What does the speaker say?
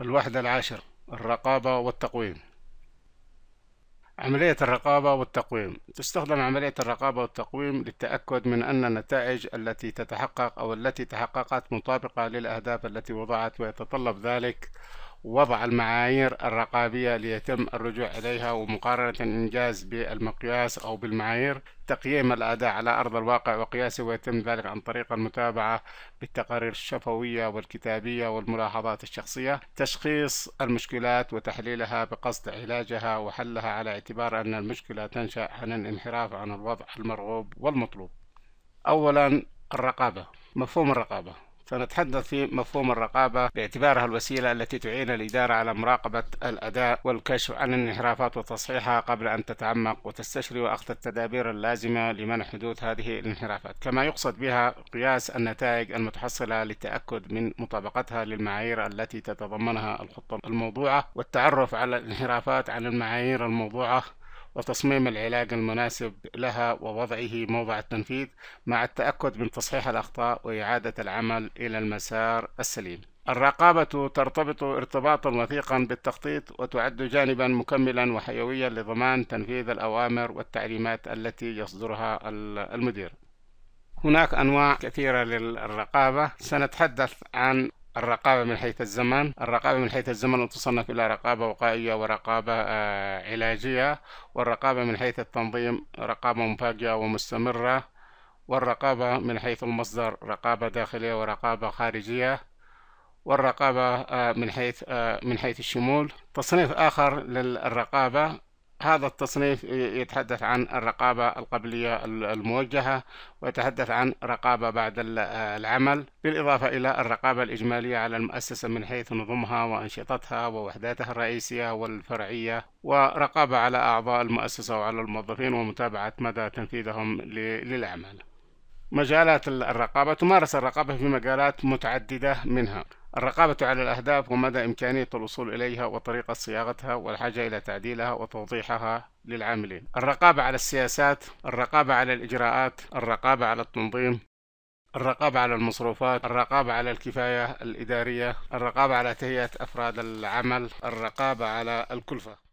الوحدة العاشر الرقابة والتقويم عملية الرقابة والتقويم تستخدم عملية الرقابة والتقويم للتأكد من أن النتائج التي تتحقق أو التي تحققت مطابقة للأهداف التي وضعت ويتطلب ذلك وضع المعايير الرقابية ليتم الرجوع إليها ومقارنة الإنجاز بالمقياس أو بالمعايير تقييم الأداء على أرض الواقع وقياسه ويتم ذلك عن طريق المتابعة بالتقارير الشفوية والكتابية والملاحظات الشخصية تشخيص المشكلات وتحليلها بقصد علاجها وحلها على اعتبار أن المشكلة تنشأ عن الانحراف عن الوضع المرغوب والمطلوب أولا الرقابة مفهوم الرقابة سنتحدث في مفهوم الرقابة باعتبارها الوسيلة التي تعين الإدارة على مراقبة الأداء والكشف عن الانحرافات وتصحيحها قبل أن تتعمق وتستشري وأخذ التدابير اللازمة لمنع حدوث هذه الانحرافات كما يقصد بها قياس النتائج المتحصلة للتأكد من مطابقتها للمعايير التي تتضمنها الخطة الموضوعة والتعرف على الانحرافات عن المعايير الموضوعة وتصميم العلاج المناسب لها ووضعه موضع التنفيذ مع التأكد من تصحيح الأخطاء وإعادة العمل إلى المسار السليم. الرقابة ترتبط ارتباطا وثيقا بالتخطيط وتعد جانبا مكملا وحيويا لضمان تنفيذ الأوامر والتعليمات التي يصدرها المدير. هناك أنواع كثيرة للرقابة سنتحدث عن الرقابة من حيث الزمن الرقابة من حيث الزمن تصنف إلى رقابة وقائية ورقابة آه، علاجية والرقابة من حيث التنظيم رقابة مفاجئة ومستمرة والرقابة من حيث المصدر رقابة داخلية ورقابة خارجية والرقابة آه، من حيث آه، من حيث الشمول تصنيف آخر للرقابة هذا التصنيف يتحدث عن الرقابة القبلية الموجهة ويتحدث عن رقابة بعد العمل بالإضافة إلى الرقابة الإجمالية على المؤسسة من حيث نظمها وأنشطتها ووحداتها الرئيسية والفرعية ورقابة على أعضاء المؤسسة وعلى الموظفين ومتابعة مدى تنفيذهم للعمل مجالات الرقابة تمارس الرقابة في مجالات متعددة منها الرقابة على الأهداف ومدى إمكانية الوصول إليها وطريقة صياغتها والحاجة إلى تعديلها وتوضيحها للعاملين الرقابة على السياسات الرقابة على الإجراءات الرقابة على التنظيم الرقابة على المصروفات الرقابة على الكفاية الإدارية الرقابة على تهيئة أفراد العمل الرقابة على الكلفة